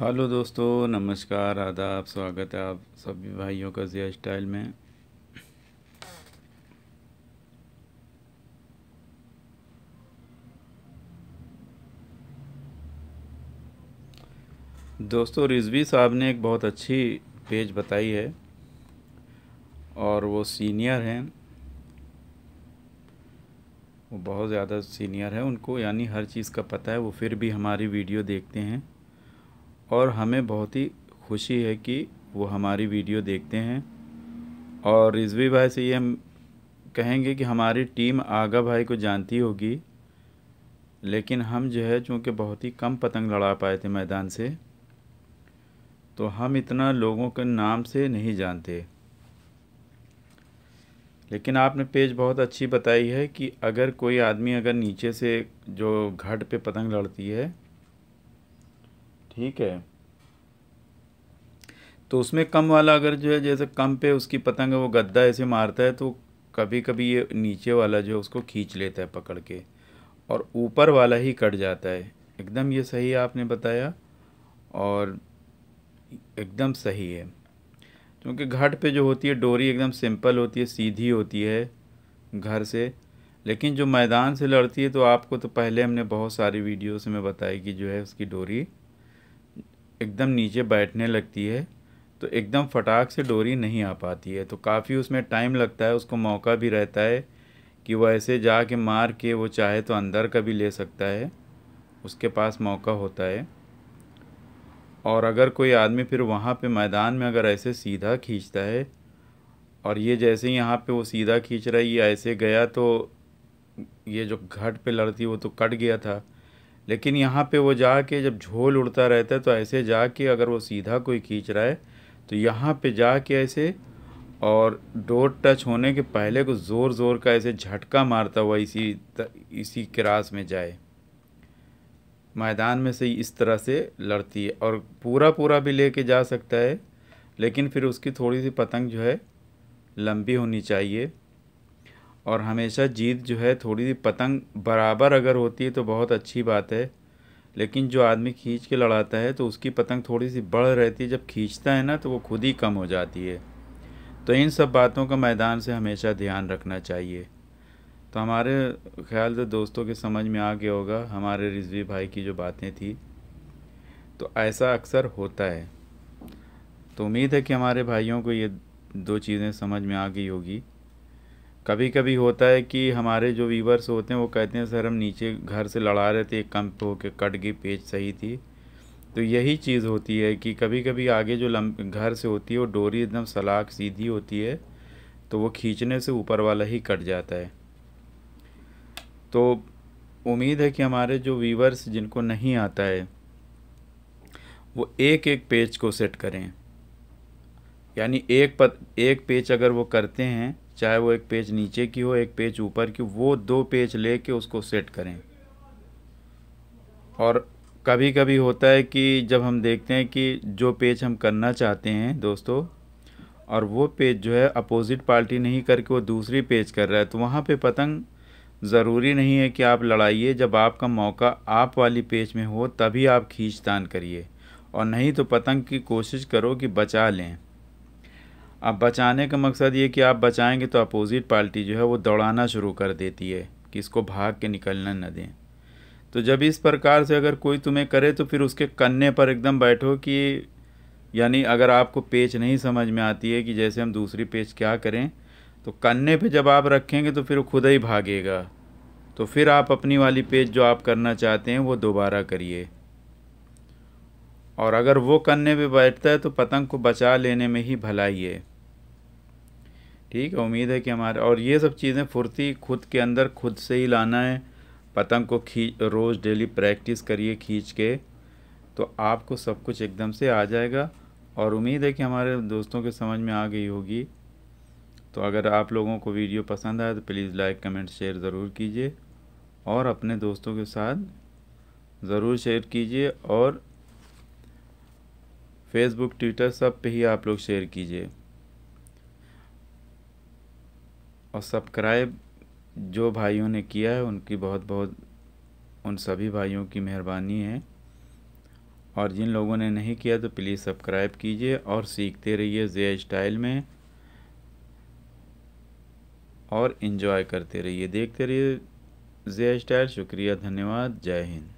hello दोस्तों नमस्कार आदाब स्वागत है आप सभी भाइयों का जिया स्टाइल में दोस्तों रिजवी साहब ने एक बहुत अच्छी पेज बताई है और वो सीनियर हैं वो बहुत ज़्यादा सीनियर है उनको यानी हर चीज़ का पता है वो फिर भी हमारी वीडियो देखते हैं और हमें बहुत ही खुशी है कि वो हमारी वीडियो देखते हैं और रिजवी भाई से ये हम कहेंगे कि हमारी टीम आगा भाई को जानती होगी लेकिन हम जो है चूँकि बहुत ही कम पतंग लड़ा पाए थे मैदान से तो हम इतना लोगों के नाम से नहीं जानते लेकिन आपने पेज बहुत अच्छी बताई है कि अगर कोई आदमी अगर नीचे से जो घाट पे पतंग लड़ती है ठीक है तो उसमें कम वाला अगर जो है जैसे कम पे उसकी पतंग वो गद्दा ऐसे मारता है तो कभी कभी ये नीचे वाला जो है उसको खींच लेता है पकड़ के और ऊपर वाला ही कट जाता है एकदम ये सही आपने बताया और एकदम सही है क्योंकि घाट पे जो होती है डोरी एकदम सिंपल होती है सीधी होती है घर से लेकिन जो मैदान से लड़ती है तो आपको तो पहले हमने बहुत सारी वीडियोस में बताई कि जो है उसकी डोरी एकदम नीचे बैठने लगती है तो एकदम फटाक से डोरी नहीं आ पाती है तो काफ़ी उसमें टाइम लगता है उसको मौका भी रहता है कि वह ऐसे जा के मार के वो चाहे तो अंदर का भी ले सकता है उसके पास मौका होता है और अगर कोई आदमी फिर वहाँ पे मैदान में अगर ऐसे सीधा खींचता है और ये जैसे ही यहाँ पे वो सीधा खींच रहा है ये ऐसे गया तो ये जो घट पे लड़ती वो तो कट गया था लेकिन यहाँ पे वो जा के जब झोल उड़ता रहता है तो ऐसे जा के अगर वो सीधा कोई खींच रहा है तो यहाँ पे जा के ऐसे और डोर टच होने के पहले को ज़ोर ज़ोर का ऐसे झटका मारता हुआ इसी इसी क्रास में जाए मैदान में से इस तरह से लड़ती है और पूरा पूरा भी लेके जा सकता है लेकिन फिर उसकी थोड़ी सी पतंग जो है लंबी होनी चाहिए और हमेशा जीत जो है थोड़ी सी पतंग बराबर अगर होती है तो बहुत अच्छी बात है लेकिन जो आदमी खींच के लड़ाता है तो उसकी पतंग थोड़ी सी बढ़ रहती है जब खींचता है ना तो वो खुद ही कम हो जाती है तो इन सब बातों का मैदान से हमेशा ध्यान रखना चाहिए तो हमारे ख्याल से दोस्तों के समझ में आ गया होगा हमारे रिजवी भाई की जो बातें थी तो ऐसा अक्सर होता है तो उम्मीद है कि हमारे भाइयों को ये दो चीज़ें समझ में आ गई होगी कभी कभी होता है कि हमारे जो वीवर्स होते हैं वो कहते हैं सर हम नीचे घर से लड़ा रहे थे एक हो के कट गई पेज सही थी तो यही चीज़ होती है कि कभी कभी आगे जो लम घर से होती है वो डोरी एकदम सलाख सीधी होती है तो वो खींचने से ऊपर वाला ही कट जाता है तो उम्मीद है कि हमारे जो वीवर्स जिनको नहीं आता है वो एक एक पेज को सेट करें यानी एक पत एक पेज अगर वो करते हैं चाहे वो एक पेज नीचे की हो एक पेज ऊपर की वो दो पेज ले कर उसको सेट करें और कभी कभी होता है कि जब हम देखते हैं कि जो पेज हम करना चाहते हैं दोस्तों और वो पेज जो है अपोज़िट पार्टी नहीं करके वो दूसरी पेज कर रहा है तो वहाँ पे पतंग ज़रूरी नहीं है कि आप लड़ाइए जब आपका मौका आप वाली पेज में हो तभी आप खींचतान करिए और नहीं तो पतंग की कोशिश करो कि बचा लें अब बचाने का मकसद ये कि आप बचाएंगे तो अपोज़िट पार्टी जो है वो दौड़ाना शुरू कर देती है कि इसको भाग के निकलना न दें तो जब इस प्रकार से अगर कोई तुम्हें करे तो फिर उसके कन्ने पर एकदम बैठो कि यानी अगर आपको पेच नहीं समझ में आती है कि जैसे हम दूसरी पेच क्या करें तो कन्ने पे जब आप रखेंगे तो फिर वो खुद ही भागेगा तो फिर आप अपनी वाली पेज जो आप करना चाहते हैं वो दोबारा करिए और अगर वो करने पे बैठता है तो पतंग को बचा लेने में ही भलाई है ठीक है उम्मीद है कि हमारे और ये सब चीज़ें फुर्ती खुद के अंदर खुद से ही लाना है पतंग को खींच रोज़ डेली प्रैक्टिस करिए खींच के तो आपको सब कुछ एकदम से आ जाएगा और उम्मीद है कि हमारे दोस्तों के समझ में आ गई होगी तो अगर आप लोगों को वीडियो पसंद आए तो प्लीज़ लाइक कमेंट शेयर ज़रूर कीजिए और अपने दोस्तों के साथ ज़रूर शेयर कीजिए और फेसबुक ट्विटर सब पे ही आप लोग शेयर कीजिए और सब्सक्राइब जो भाइयों ने किया है उनकी बहुत बहुत उन सभी भाइयों की मेहरबानी है और जिन लोगों ने नहीं किया तो प्लीज़ सब्सक्राइब कीजिए और सीखते रहिए जे स्टाइल में और इन्जॉय करते रहिए देखते रहिए जे स्टाइल शुक्रिया धन्यवाद जय हिंद